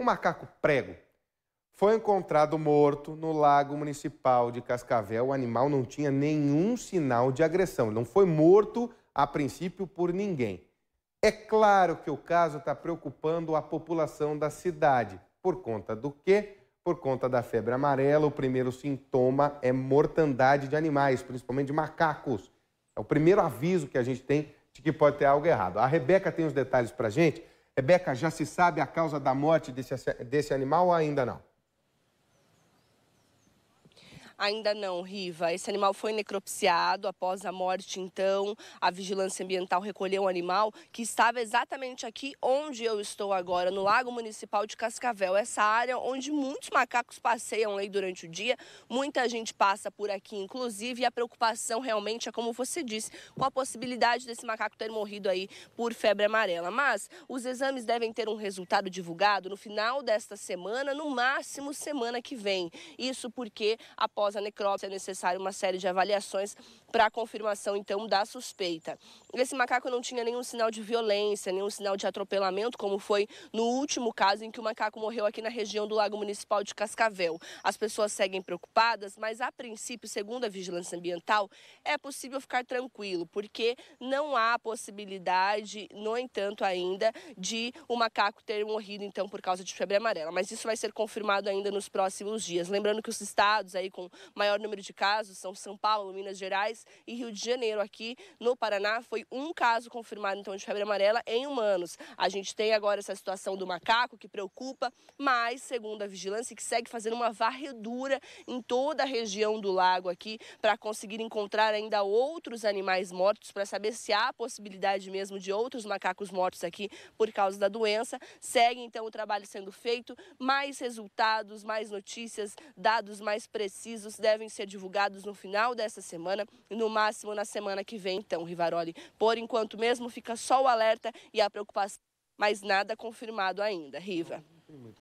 um macaco prego, foi encontrado morto no lago municipal de Cascavel. O animal não tinha nenhum sinal de agressão, Ele não foi morto a princípio por ninguém. É claro que o caso está preocupando a população da cidade. Por conta do quê? Por conta da febre amarela, o primeiro sintoma é mortandade de animais, principalmente de macacos. É o primeiro aviso que a gente tem de que pode ter algo errado. A Rebeca tem os detalhes para gente. Rebeca, já se sabe a causa da morte desse, desse animal ou ainda não? Ainda não, Riva. Esse animal foi necropsiado após a morte, então. A Vigilância Ambiental recolheu um animal que estava exatamente aqui onde eu estou agora, no Lago Municipal de Cascavel. Essa área onde muitos macacos passeiam aí durante o dia. Muita gente passa por aqui, inclusive, e a preocupação realmente é, como você disse, com a possibilidade desse macaco ter morrido aí por febre amarela. Mas os exames devem ter um resultado divulgado no final desta semana, no máximo semana que vem. Isso porque após após a necrópsia, é necessário uma série de avaliações para a confirmação, então, da suspeita. Esse macaco não tinha nenhum sinal de violência, nenhum sinal de atropelamento, como foi no último caso em que o macaco morreu aqui na região do Lago Municipal de Cascavel. As pessoas seguem preocupadas, mas a princípio, segundo a Vigilância Ambiental, é possível ficar tranquilo, porque não há possibilidade, no entanto, ainda, de o macaco ter morrido, então, por causa de febre amarela. Mas isso vai ser confirmado ainda nos próximos dias. Lembrando que os estados aí com maior número de casos são São Paulo, Minas Gerais e Rio de Janeiro. Aqui no Paraná foi um caso confirmado então de febre amarela em humanos. A gente tem agora essa situação do macaco que preocupa, mas segundo a vigilância que segue fazendo uma varredura em toda a região do lago aqui para conseguir encontrar ainda outros animais mortos para saber se há possibilidade mesmo de outros macacos mortos aqui por causa da doença. Segue então o trabalho sendo feito, mais resultados, mais notícias, dados mais precisos devem ser divulgados no final dessa semana e no máximo na semana que vem, então, Rivaroli. Por enquanto mesmo, fica só o alerta e a preocupação, mas nada confirmado ainda. Riva.